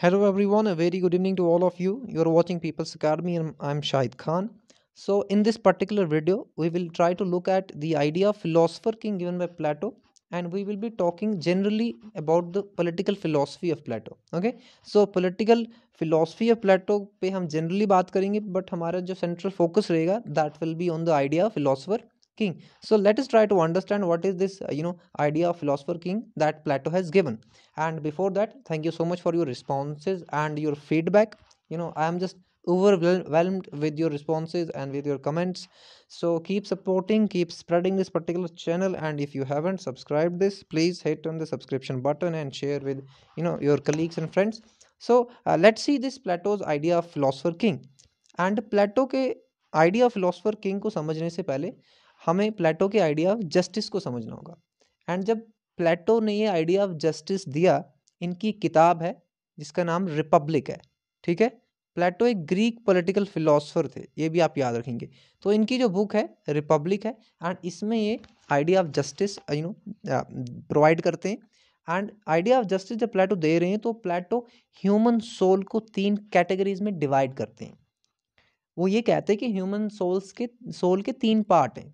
Hello everyone, a very good evening to all of you. You are watching People's Academy and I'm Shahid Khan. So in this particular video, we will try to look at the idea of philosopher king given by Plato and we will be talking generally about the political philosophy of Plato. Okay, so political philosophy of Plato पे हम generally बात करेंगे but हमारा जो central focus रहेगा that will be on the idea of philosopher king so let us try to understand what is this uh, you know idea of philosopher king that plato has given and before that thank you so much for your responses and your feedback you know i am just overwhelmed with your responses and with your comments so keep supporting keep spreading this particular channel and if you haven't subscribed this please hit on the subscription button and share with you know your colleagues and friends so uh, let's see this plato's idea of philosopher king and Plato idea of philosopher king king को समझने से पहले हमें प्लेटो के idea of justice को समझना होगा and जब प्लेटो ने ये आइडिया ऑफ जस्टिस दिया इनकी किताब है जिसका नाम रिपब्लिक है ठीक है प्लेटो एक ग्रीक पॉलिटिकल फिलोसोफर थे ये भी आप याद रखेंगे तो इनकी जो बुक है रिपब्लिक है एंड इसमें ये idea of justice you know provide करते हैं एंड आइडिया ऑफ जस्टिस जब प्लेटो दे रहे हैं तो प्लेटो ह्यूमन सोल को तीन कैटेगरीज में डिवाइड करते हैं वो ये कहते हैं कि ह्यूमन सोल्स के सोल के तीन पार्ट हैं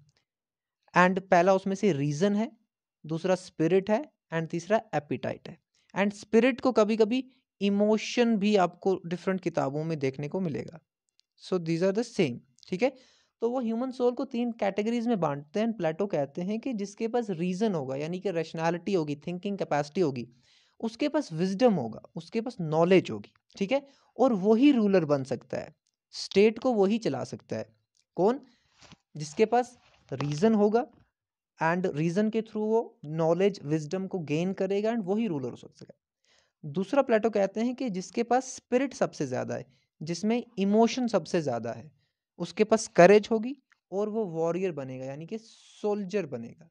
एंड पहला उसमें से रीजन है दूसरा स्पिरिट है एंड तीसरा एपिटाइट है एंड स्पिरिट को कभी कभी इमोशन भी आपको डिफरेंट किताबों में देखने को मिलेगा so these are the same ठीक है तो वो ह्यूमन सोल को तीन कैटेगरीज में बांटते हैं प्लेटो कहते हैं कि जिसके पास रीज़न होगा यानी कि रेशनैलिटी होगी थिंकिंग कैपेसिटी होगी उसके पास विजडम होगा उसके पास नॉलेज होगी ठीक है और वही रूलर बन सकता है स्टेट को वही चला सकता है कौन जिसके पास रीज़न तो होगा एंड रीज़न के थ्रू वो नॉलेज विजडम को गेन करेगा एंड वही रूलर हो सकेगा दूसरा प्लेटो कहते हैं कि जिसके पास स्पिरिट सबसे ज़्यादा है जिसमें इमोशन सबसे ज़्यादा है उसके पास करेज होगी और वो वॉरियर बनेगा यानी कि सोल्जर बनेगा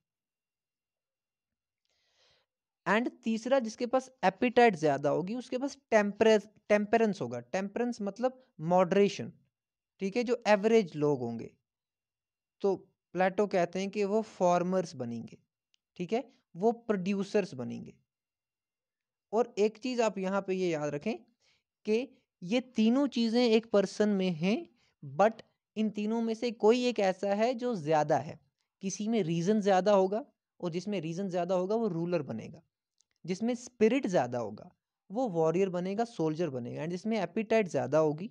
एंड तीसरा जिसके पास एपिटाइट ज़्यादा होगी उसके पास टेम्परेंस टेम्परेंस होगा टेम्परेंस मतलब मॉडरेशन ठीक है जो एवरेज लोग होंगे तो प्लेटो कहते हैं कि वो फार्मर्स बनेंगे ठीक है वो प्रोड्यूसर्स बनेंगे और एक चीज़ आप यहाँ पे ये याद रखें कि ये तीनों चीज़ें एक पर्सन में हैं बट इन तीनों में से कोई एक ऐसा है जो ज़्यादा है किसी में रीज़न ज़्यादा होगा और जिसमें रीज़न ज़्यादा होगा वो रूलर बनेगा जिसमें स्पिरिट ज़्यादा होगा वो वॉरियर बनेगा सोल्जर बनेगा एंड जिसमें एपिटाइट ज़्यादा होगी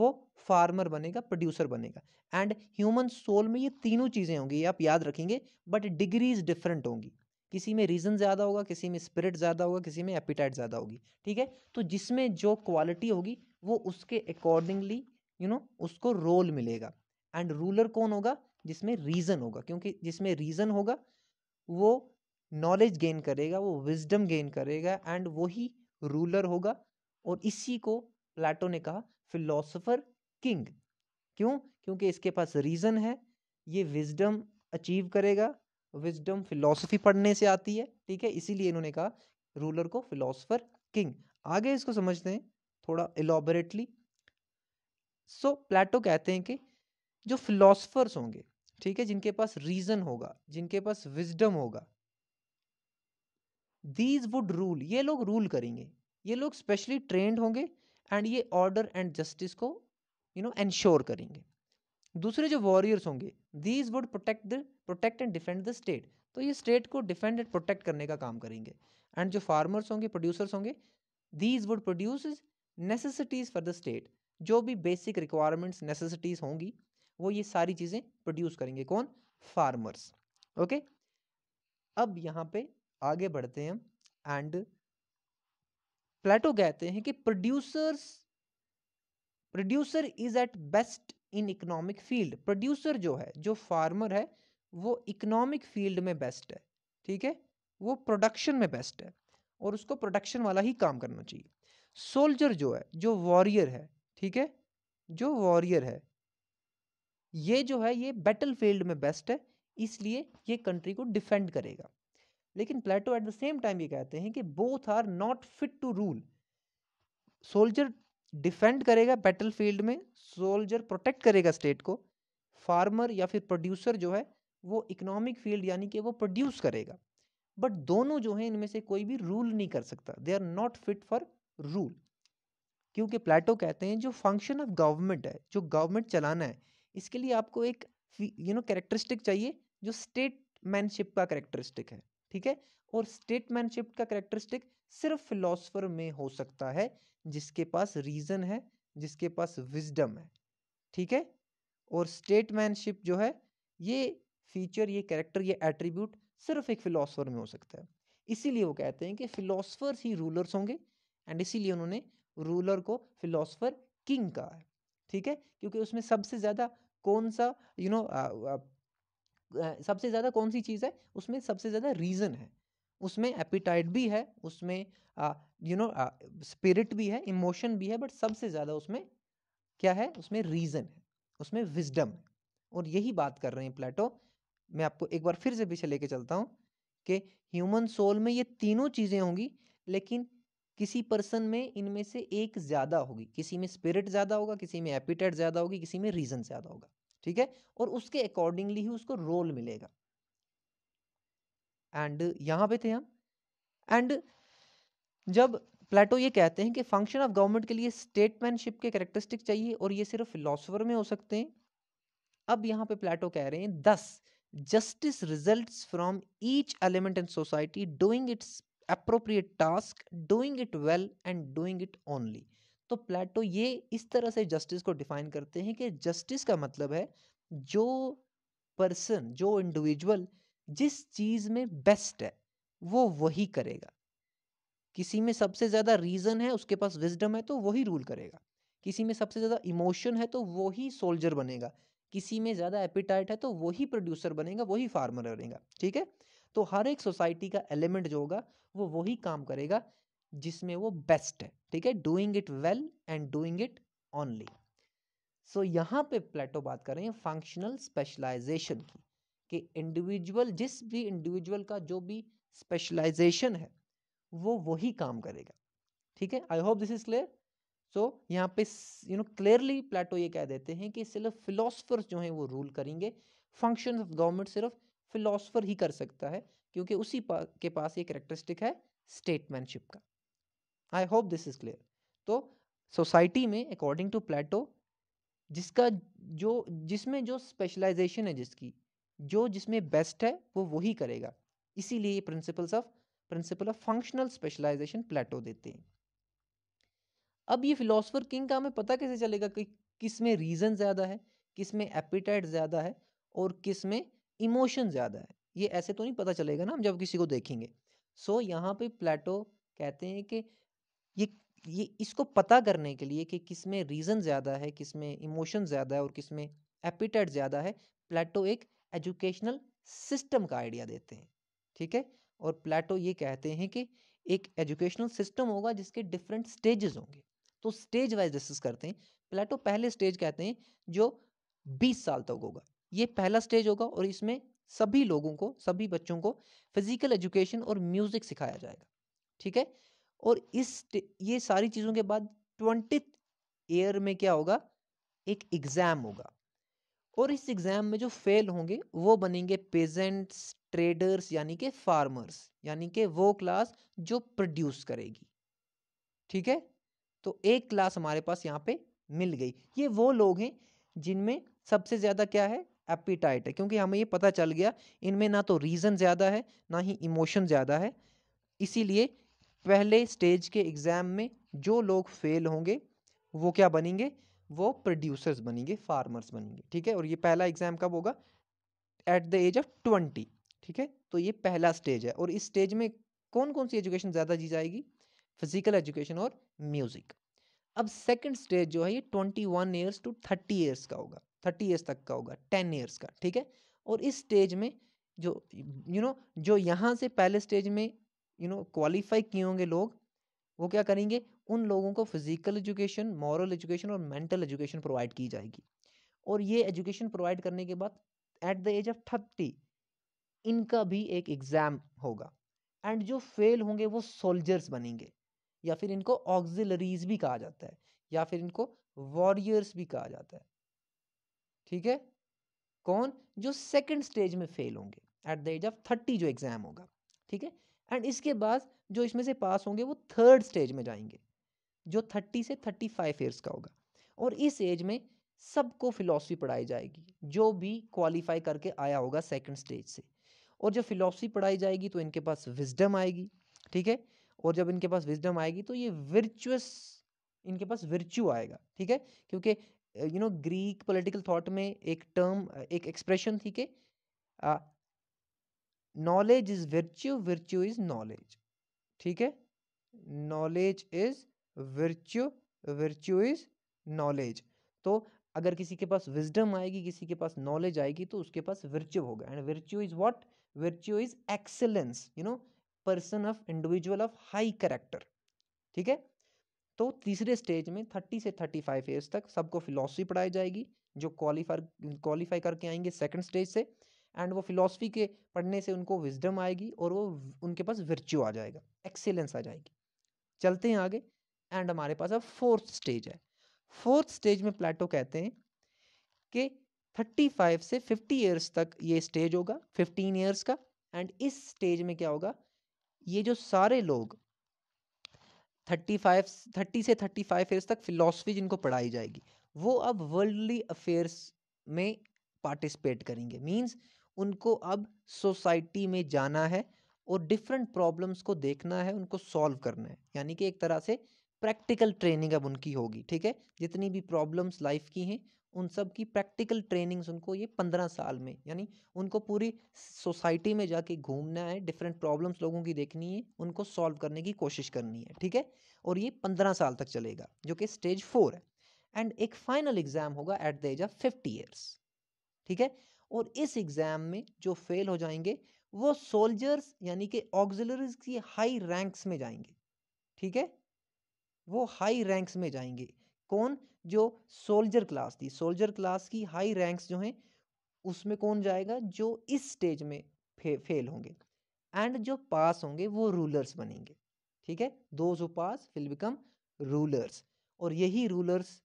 वो फार्मर बनेगा प्रोड्यूसर बनेगा एंड ह्यूमन सोल में ये तीनों चीज़ें होंगी ये आप याद रखेंगे बट डिग्रीज डिफरेंट होंगी किसी में रीज़न ज़्यादा होगा किसी में स्पिरिट ज़्यादा होगा किसी में एपिटाइट ज़्यादा होगी ठीक है तो जिसमें जो क्वालिटी होगी वो उसके अकॉर्डिंगली यू नो उसको रोल मिलेगा एंड रूलर कौन होगा जिसमें रीज़न होगा क्योंकि जिसमें रीज़न होगा वो नॉलेज गेन करेगा वो विजडम गेन करेगा एंड वही रूलर होगा और इसी को प्लेटो ने कहा फिलोसोफर किंग क्यों क्योंकि इसके पास रीज़न है ये विजडम अचीव करेगा विजडम फिलोसफी पढ़ने से आती है ठीक है इसीलिए इन्होंने कहा रूलर को फिलोसोफर किंग आगे इसको समझते हैं थोड़ा इलाबोरेटली सो प्लेटो कहते हैं कि जो फिलोसफर्स होंगे ठीक है जिनके पास रीजन होगा जिनके पास विजडम होगा दीज वुड रूल ये लोग रूल करेंगे ये लोग स्पेशली ट्रेंड होंगे एंड ये ऑर्डर एंड जस्टिस को यू नो एंश्योर करेंगे दूसरे जो वॉरियर्स होंगे these would protect the protect and defend the state तो ये स्टेट को डिफेंड एंड प्रोटेक्ट करने का काम करेंगे एंड जो फार्मर्स होंगे प्रोड्यूसर्स होंगे these would produce necessities for the state जो भी बेसिक रिक्वायरमेंट्स नेसेसिटीज़ होंगी वो ये सारी चीज़ें प्रोड्यूस करेंगे कौन फार्मर्स ओके okay? अब यहाँ पे आगे बढ़ते हैं एंड प्लेटो कहते हैं कि producers producer is at best in economic field producer जो है जो फार्मर है वो इकोनॉमिक फील्ड में बेस्ट है ठीक है वो प्रोडक्शन में बेस्ट है और उसको प्रोडक्शन वाला ही काम करना चाहिए सोल्जर जो है जो वॉरियर है ठीक है जो वॉरियर है ये जो है ये बैटल फील्ड में बेस्ट है इसलिए ये कंट्री को डिफेंड करेगा लेकिन Plato at the same time ये कहते हैं कि both are not fit to rule soldier defend करेगा बैटल फील्ड में सोल्जर प्रोटेक्ट करेगा स्टेट को फार्मर या फिर प्रोड्यूसर जो है वो इकोनॉमिक फील्ड यानी कि वो प्रोड्यूस करेगा बट दोनों जो हैं इनमें से कोई भी रूल नहीं कर सकता they are not fit for rule क्योंकि प्लेटो कहते हैं जो फंक्शन ऑफ गवर्नमेंट है जो गवर्नमेंट चलाना है इसके लिए आपको एक यू नो कैरेक्टरिस्टिक चाहिए जो स्टेट मैनशिप का कैरेक्टरिस्टिक है ठीक है और स्टेटमैनशिप का करेक्टरिस्टिक सिर्फ फिलोसफर में हो सकता है जिसके पास रीज़न है जिसके पास विजडम है ठीक है और स्टेटमैनशिप जो है ये फीचर ये करेक्टर ये एट्रीब्यूट सिर्फ एक फिलोसफर में हो सकता है इसीलिए वो कहते हैं कि फ़िलासफ़र्स ही रूलर्स होंगे एंड इसीलिए उन्होंने रूलर को फिलोसफर किंग कहा है ठीक है क्योंकि उसमें सबसे ज़्यादा कौन सा यू you नो know, सबसे ज़्यादा कौन सी चीज़ है उसमें सबसे ज़्यादा रीज़न है उसमें एपिटाइट भी है उसमें यू नो स्पिरिट भी है इमोशन भी है बट सबसे ज़्यादा उसमें क्या है उसमें रीज़न है उसमें विजडम है और यही बात कर रहे हैं प्लेटो मैं आपको एक बार फिर से पीछे लेके चलता हूँ कि ह्यूमन सोल में ये तीनों चीज़ें होंगी लेकिन किसी पर्सन में इनमें से एक ज़्यादा होगी किसी में स्पिरिट ज़्यादा होगा किसी में एपिटाइट ज़्यादा होगी किसी में रीज़न ज़्यादा होगा ठीक है और उसके अकॉर्डिंगली ही उसको रोल मिलेगा एंड यहां पे थे हम एंड जब प्लेटो ये कहते हैं कि फंक्शन ऑफ गवर्नमेंट के लिए स्टेटमैनशिप के करेक्टरिस्टिक चाहिए और ये सिर्फ फिलोसफर में हो सकते हैं अब यहाँ पे प्लेटो कह रहे हैं thus justice result from each element in society doing its appropriate task doing it well and doing it only तो प्लेटो ये इस तरह से जस्टिस को डिफाइन करते हैं कि जस्टिस का मतलब है जो पर्सन जो इंडिविजुअल जिस चीज़ में बेस्ट है वो वही करेगा किसी में सबसे ज़्यादा रीज़न है उसके पास विजडम है तो वही रूल करेगा किसी में सबसे ज़्यादा इमोशन है तो वही सोल्जर बनेगा किसी में ज़्यादा एपिटाइट है तो वही प्रोड्यूसर बनेगा वही फार्मर बनेगा ठीक है तो हर एक सोसाइटी का एलिमेंट जो होगा वो वही काम करेगा जिसमें वो बेस्ट है ठीक है doing it well and doing it only so यहाँ पे प्लेटो बात कर रहे हैं फंक्शनल स्पेशलाइजेशन की कि इंडिविजुअल जिस भी इंडिविजुअल का जो भी स्पेशलाइजेशन है वो वही काम करेगा ठीक है I hope this is clear so यहाँ पे यू नो क्लियरली प्लेटो ये कह देते हैं कि सिर्फ फिलोसफर्स जो हैं वो रूल करेंगे फंक्शन ऑफ गवर्नमेंट सिर्फ फिलोसफर ही कर सकता है क्योंकि उसी पा, के पास ये करेक्टरिस्टिक है स्टेटमैनशिप का I hope this is clear तो सोसाइटी में अकॉर्डिंग टू प्लेटो जिसका जो जिसमें जो स्पेशलाइजेशन है जिसकी जो जिसमें बेस्ट है वो वही करेगा इसीलिए principles of principle of functional specialisation Plato देते हैं अब ये फिलोसोफर किंग का हमें पता कैसे चलेगा कि किस में रीज़न ज़्यादा है किस में एपिटाइट ज़्यादा है और किस में इमोशन ज़्यादा है ये ऐसे तो नहीं पता चलेगा ना हम जब किसी को देखेंगे सो so, यहाँ पे प्लेटो कहते हैं कि ये ये इसको पता करने के लिए कि किस में रीज़न ज़्यादा है किस में इमोशन ज़्यादा है और किस में एपिटेट ज़्यादा है प्लेटो एक एजुकेशनल सिस्टम का आइडिया देते हैं ठीक है और प्लेटो ये कहते हैं कि एक एजुकेशनल सिस्टम होगा जिसके डिफरेंट स्टेजेस होंगे तो स्टेज वाइज डिस्कस करते हैं प्लेटो पहले स्टेज कहते हैं जो 20 साल तक होगा ये पहला स्टेज होगा और इसमें सभी लोगों को सभी बच्चों को फिजिकल एजुकेशन और म्यूज़िक सिखाया जाएगा ठीक है और इस ये सारी चीज़ों के बाद ट्वेंटी ईयर में क्या होगा एक एग्ज़ाम होगा और इस एग्ज़ाम में जो फेल होंगे वो बनेंगे पेजेंट्स ट्रेडर्स यानी के फार्मर्स यानी के वो क्लास जो प्रोड्यूस करेगी ठीक है तो एक क्लास हमारे पास यहाँ पे मिल गई ये वो लोग हैं जिनमें सबसे ज़्यादा क्या है एपिटाइट है क्योंकि हमें ये पता चल गया इनमें ना तो रीज़न ज़्यादा है ना ही इमोशन ज़्यादा है इसीलिए पहले स्टेज के एग्ज़ाम में जो लोग फेल होंगे वो क्या बनेंगे वो प्रोड्यूसर्स बनेंगे फार्मर्स बनेंगे ठीक है और ये पहला एग्ज़ाम कब होगा at the age of twenty ठीक है तो ये पहला स्टेज है और इस स्टेज में कौन कौन सी एजुकेशन ज़्यादा दी जाएगी फिजिकल एजुकेशन और म्यूज़िक अब सेकंड स्टेज जो है ये twenty one years to thirty years का होगा थर्टी ईयर्स तक का होगा टेन ईयर्स का ठीक है और इस स्टेज में जो यू you नो know, जो यहाँ से पहले स्टेज में यू नो क्वालिफाई किए होंगे लोग वो क्या करेंगे उन लोगों को फिजिकल एजुकेशन मॉरल एजुकेशन और मेंटल एजुकेशन प्रोवाइड की जाएगी और ये एजुकेशन प्रोवाइड करने के बाद at the age of thirty इनका भी एक एग्ज़ाम होगा एंड जो फेल होंगे वो सोल्जर्स बनेंगे या फिर इनको ऑक्जिलरीज भी कहा जाता है या फिर इनको वॉरियर्स भी कहा जाता है ठीक है कौन जो सेकंड स्टेज में फेल होंगे at the age of thirty जो एग्ज़ाम होगा ठीक है एंड इसके बाद जो इसमें से पास होंगे वो थर्ड स्टेज में जाएंगे जो थर्टी से थर्टी फाइव ईयर्स का होगा और इस एज में सबको फिलासफी पढ़ाई जाएगी जो भी क्वालिफाई करके आया होगा सेकेंड स्टेज से और जब फिलासफी पढ़ाई जाएगी तो इनके पास विजडम आएगी ठीक है और जब इनके पास विजडम आएगी तो ये वर्चुअस इनके पास वर्च्यू आएगा ठीक है क्योंकि you know Greek political thought में एक टर्म एक एक्सप्रेशन थी कि knowledge is virtue virtue is knowledge ठीक है knowledge is virtue virtue is knowledge तो अगर किसी के पास विजडम आएगी किसी के पास नॉलेज आएगी तो उसके पास वर्च्यू होगा and virtue is what virtue is excellence you know person of individual of high character ठीक है तो तीसरे स्टेज में थर्टी से थर्टी फाइव ईयर्स तक सबको फिलोसफी पढ़ाई जाएगी जो क्वालिफाई क्वालिफाई करके आएंगे सेकंड स्टेज से एंड वो फिलोसफी के पढ़ने से उनको विजडम आएगी और वो उनके पास वर्च्यू आ जाएगा एक्सेलेंस आ जाएगी चलते हैं आगे एंड हमारे पास अब फोर्थ स्टेज है फोर्थ स्टेज में प्लेटो कहते हैं कि थर्टी फाइव से फिफ्टी ईयर्स तक ये स्टेज होगा फिफ्टीन ईयर्स का एंड इस स्टेज में क्या होगा ये जो सारे लोग फाइव थर्टी से फाइव ईयर्स तक फिलासफी जिनको पढ़ाई जाएगी वो अब वर्ल्डली अफेयर्स में पार्टिसिपेट करेंगे मीन्स उनको अब सोसाइटी में जाना है और डिफरेंट प्रॉब्लम्स को देखना है उनको सॉल्व करना है यानी कि एक तरह से प्रैक्टिकल ट्रेनिंग अब उनकी होगी ठीक है जितनी भी प्रॉब्लम्स लाइफ की हैं उन सब की प्रैक्टिकल ट्रेनिंग्स उनको ये पंद्रह साल में यानी उनको पूरी सोसाइटी में जाके घूमना है डिफरेंट प्रॉब्लम्स लोगों की देखनी है उनको सॉल्व करने की कोशिश करनी है ठीक है और ये पंद्रह साल तक चलेगा जो कि स्टेज फोर है एंड एक फाइनल एग्जाम होगा at the age of fifty years ठीक है और इस एग्ज़ाम में जो फेल हो जाएंगे वो सोल्जर्स यानी कि ऑग्जिलरीज की हाई रैंक्स में जाएंगे ठीक है वो हाई रैंक्स में जाएंगे कौन जो सोल्जर क्लास थी सोल्जर क्लास की हाई रैंक्स जो हैं उसमें कौन जाएगा जो इस स्टेज में फे, फेल होंगे एंड जो पास होंगे वो रूलर्स बनेंगे ठीक है दो जो पास विल बिकम रूलर्स और यही रूलर्स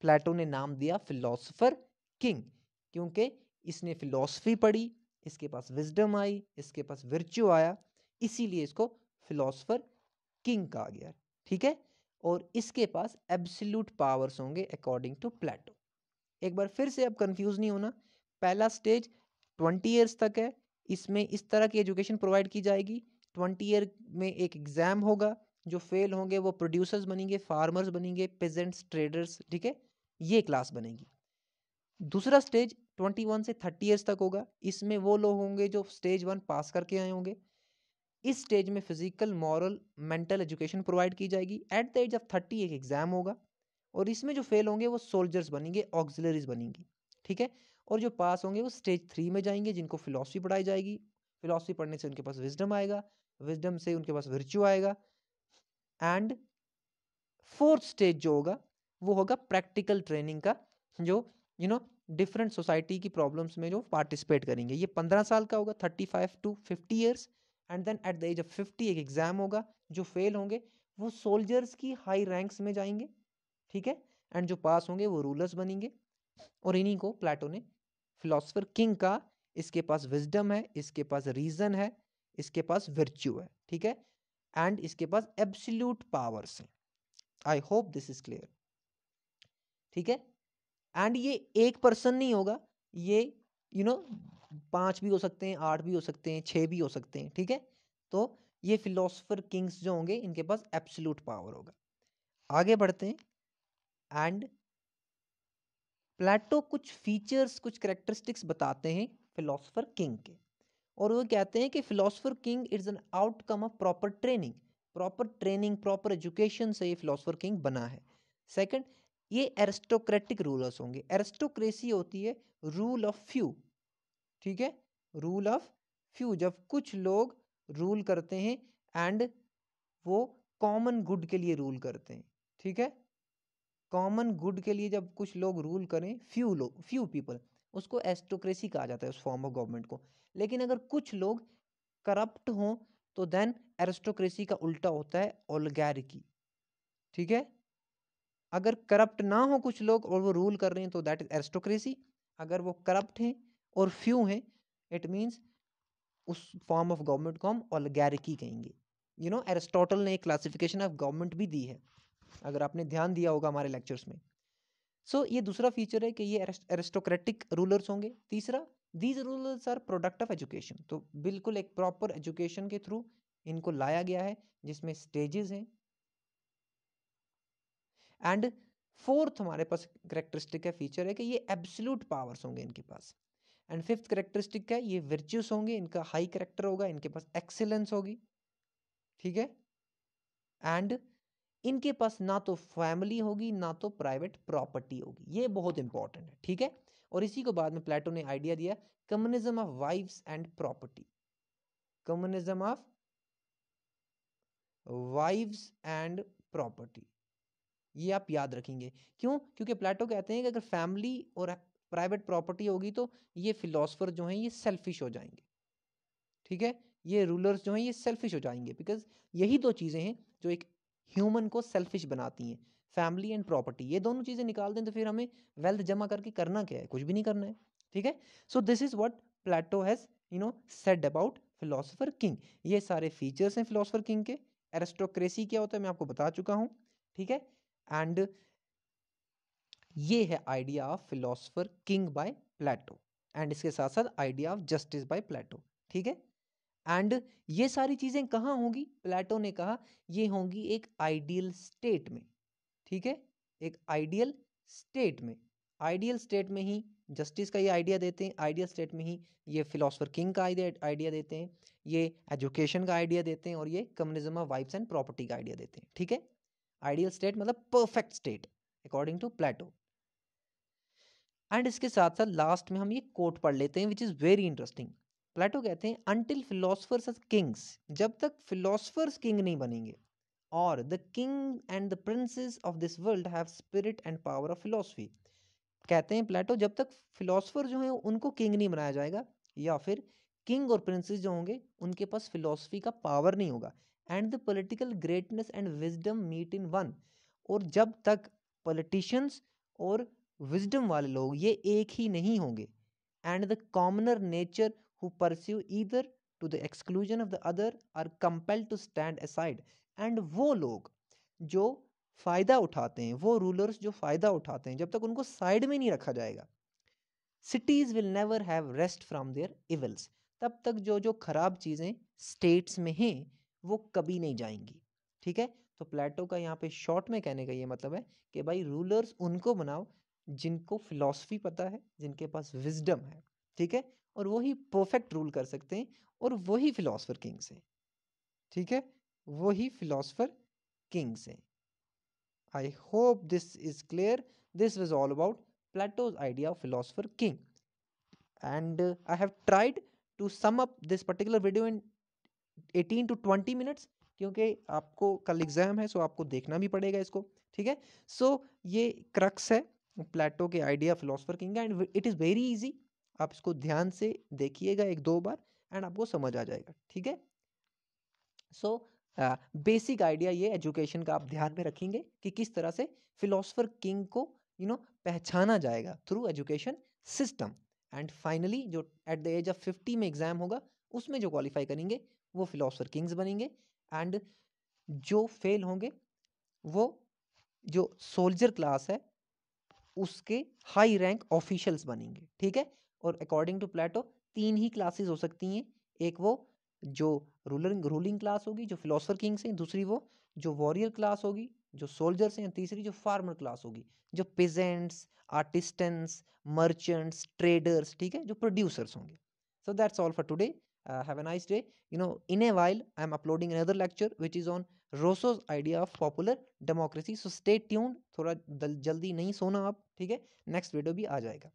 प्लेटो ने नाम दिया फिलोसोफर किंग क्योंकि इसने फ़िलासफ़ी पढ़ी इसके पास विजडम आई इसके पास वर्च्यू आया इसीलिए इसको फिलोसफर किंग कहा गया ठीक है और इसके पास एब्सल्यूट पावर्स होंगे अकॉर्डिंग टू प्लेटो एक बार फिर से अब कंफ्यूज नहीं होना पहला स्टेज ट्वेंटी ईयर्स तक है इसमें इस तरह की एजुकेशन प्रोवाइड की जाएगी ट्वेंटी ईयर में एक एग्ज़ाम होगा जो फेल होंगे वो प्रोड्यूसर्स बनेंगे फार्मर्स बनेंगे पेजेंट्स ट्रेडर्स ठीक है ये क्लास बनेगी दूसरा स्टेज ट्वेंटी वन से थर्टी ईयर्स तक होगा इसमें वो लोग होंगे जो स्टेज वन पास करके आए होंगे इस स्टेज में physical moral mental education provide की जाएगी at the age of thirty एक एग्ज़ाम होगा और इसमें जो फेल होंगे वो सोल्जर्स बनेंगे ऑक्सिलरीज बनेंगी ठीक है और जो पास होंगे वो स्टेज थ्री में जाएंगे जिनको फिलोसफी पढ़ाई जाएगी फिलोसफी पढ़ने से उनके पास विजडम आएगा विजडम से उनके पास वर्च्यू आएगा एंड फोर्थ स्टेज जो होगा वो होगा प्रैक्टिकल ट्रेनिंग का जो you you know know, different society की प्रॉब्लम्स में जो पार्टिसिपेट करेंगे ये पंद्रह साल का होगा thirty five to fifty years and then at the age of fifty एक एग्ज़ाम होगा जो फेल होंगे वो सोल्जर्स की हाई रैंक्स में जाएंगे ठीक है एंड जो पास होंगे वो रूलर्स बनेंगे और इन्हीं को प्लेटो ने फिलोसफर किंग का इसके पास विजडम है इसके पास रीज़न है इसके पास वर्च्यू है ठीक है एंड इसके पास एब्सल्यूट पावर्स हैं I hope this is clear ठीक है एंड ये एक पर्सन नहीं होगा ये यू नो पांच पाँच भी हो सकते हैं आठ भी हो सकते हैं छः भी हो सकते हैं ठीक है तो ये फिलोसोफर किंग्स जो होंगे इनके पास एब्सोल्यूट पावर होगा आगे बढ़ते हैं एंड प्लेटो कुछ फीचर्स कुछ करेक्टरिस्टिक्स बताते हैं फिलोसोफर किंग के और वो कहते हैं कि philosopher king is an outcome of proper training proper training proper education से ये फिलोसोफर किंग बना है सेकंड ये एरिस्टोक्रेटिक रूलर्स होंगे एरिस्टोक्रेसी होती है रूल ऑफ फ्यू ठीक है रूल ऑफ फ्यू जब कुछ लोग रूल करते हैं एंड वो कॉमन गुड के लिए रूल करते हैं ठीक है कॉमन गुड के लिए जब कुछ लोग रूल करें फ्यू लोग फ्यू पीपल उसको एस्टोक्रेसी कहा जाता है उस फॉर्म ऑफ गवर्नमेंट को लेकिन अगर कुछ लोग करप्ट हों तो देन एरिस्टोक्रेसी का उल्टा होता है ओलगैरिकी ठीक है अगर करप्ट ना हो कुछ लोग और वो रूल कर रहे हैं तो दैट इज एरिस्टोक्रेसी अगर वो करप्ट हैं और फ्यू हैं इट मीन्स उस फॉर्म ऑफ गवर्नमेंट को हम ओलगैरिकी कहेंगे यू नो एरिस्टोटल ने एक क्लासिफिकेशन ऑफ गवर्नमेंट भी दी है अगर आपने ध्यान दिया होगा हमारे लेक्चर्स में सो so, ये दूसरा फीचर है कि ये एरिस्टोक्रेटिक रूलर्स होंगे तीसरा these rulers are product of education तो बिल्कुल एक प्रॉपर एजुकेशन के थ्रू इनको लाया गया है जिसमें स्टेजेस हैं एंड फोर्थ हमारे पास करेक्टरिस्टिक है फीचर है कि ये एब्सोल्यूट पावर्स होंगे इनके पास एंड फिफ्थ करेक्टरिस्टिक है ये वर्च्यूस होंगे इनका हाई करेक्टर होगा इनके पास एक्सेलेंस होगी ठीक है एंड इनके पास ना तो फैमिली होगी ना तो प्राइवेट प्रॉपर्टी होगी ये बहुत इंपॉर्टेंट है ठीक है और इसी को बाद में प्लेटो ने आइडिया दिया communism of wives and property communism of wives and property ये आप याद रखेंगे क्यों क्योंकि प्लेटो कहते हैं कि अगर फैमिली और प्राइवेट प्रॉपर्टी होगी तो ये फिलोसफर जो हैं ये सेल्फिश हो जाएंगे ठीक है ये रूलर्स जो हैं ये सेल्फिश हो जाएंगे बिकॉज यही दो चीज़ें हैं जो एक ह्यूमन को सेल्फिश बनाती हैं फैमिली एंड प्रॉपर्टी ये दोनों चीज़ें निकाल दें तो फिर हमें वेल्थ जमा करके करना क्या है कुछ भी नहीं करना है ठीक है so this is what Plato has you know said about philosopher king ये सारे फीचर्स हैं फिलोसोफर किंग के एरेस्टोक्रेसी क्या होता है मैं आपको बता चुका हूँ ठीक है एंड ये है idea of philosopher king by Plato and इसके साथ साथ idea of justice by Plato ठीक है एंड ये सारी चीज़ें कहाँ होंगी प्लेटो ने कहा ये होंगी एक आइडियल स्टेट में ठीक है एक आइडियल स्टेट में आइडियल स्टेट में ही जस्टिस का ये आइडिया देते हैं आइडियल स्टेट में ही ये फिलोसफर किंग का आइडिया देते हैं ये एजुकेशन का आइडिया देते हैं और ये communism of wives and property का आइडिया देते हैं ठीक है आइडियल स्टेट मतलब perfect state according to Plato and इसके साथ साथ लास्ट में हम ये कोट पढ़ लेते हैं which is very interesting Plato कहते हैं अनटिल फिलोसफर्स एज किंग्स जब तक फिलोसफर्स किंग नहीं बनेंगे और the king and the princes of this world have spirit and power of philosophy कहते हैं प्लेटो जब तक फिलोसफर जो हैं उनको किंग नहीं बनाया जाएगा या फिर किंग और प्रिंसेस जो होंगे उनके पास फिलोसफी का पावर नहीं होगा and the political greatness and wisdom meet in one और जब तक पोलिटिशन्स और विजडम वाले लोग ये एक ही नहीं होंगे and the commoner nature who pursue either to the exclusion of the other are compel to stand aside and वो लोग जो फ़ायदा उठाते हैं वो रूलर्स जो फ़ायदा उठाते हैं जब तक उनको साइड में नहीं रखा जाएगा cities will never have rest from their evils तब तक जो जो ख़राब चीज़ें स्टेट्स में हैं वो कभी नहीं जाएंगी ठीक है तो प्लेटो का यहाँ पे शॉर्ट में कहने का ये मतलब है कि भाई रूलर्स उनको बनाओ जिनको फिलॉसफी पता है जिनके पास विजडम है ठीक है और वही परफेक्ट रूल कर सकते हैं और वही फिलोसफर किंग्स हैं ठीक है वही फिलोसफर किंग्स हैं I hope this is clear this was all about Plato's idea of philosopher king and I have tried to sum up this particular video in eighteen to twenty minutes क्योंकि आपको कल exam है सो आपको देखना भी पड़ेगा इसको ठीक है सो ये क्रक्स है प्लेटो के idea philosopher king and it is very easy आप इसको ध्यान से देखिएगा एक दो बार एंड आपको समझ आ जाएगा ठीक है सो बेसिक आइडिया ये एजुकेशन का आप ध्यान में रखेंगे कि किस तरह से फिलोसफर किंग को यू you नो know, पहचाना जाएगा through education system and finally जो at the age of fifty में एग्जाम होगा उसमें जो क्वालिफाई करेंगे वो फिलोसफर किंग्स बनेंगे एंड जो फेल होंगे वो जो सोल्जर क्लास है उसके हाई रैंक ऑफिशियल्स बनेंगे ठीक है और अकॉर्डिंग टू प्लेटो तीन ही क्लासेस हो सकती हैं एक वो जो रूलर रूलिंग क्लास होगी जो फिलोसफर किंग्स हैं दूसरी वो जो वॉरियर क्लास होगी जो सोल्जर्स हैं तीसरी जो फार्मर क्लास होगी जो पेजेंट्स आर्टिस्टेंट्स मर्चेंट्स ट्रेडर्स ठीक है जो प्रोड्यूसर्स होंगे so that's all for today have a nice day. You know, in a while, i am uploading another lecture which is on Rousseau's idea of popular democracy. So stay tuned. thoda jaldi nahi sona aap theek hai next video bhi aa jayega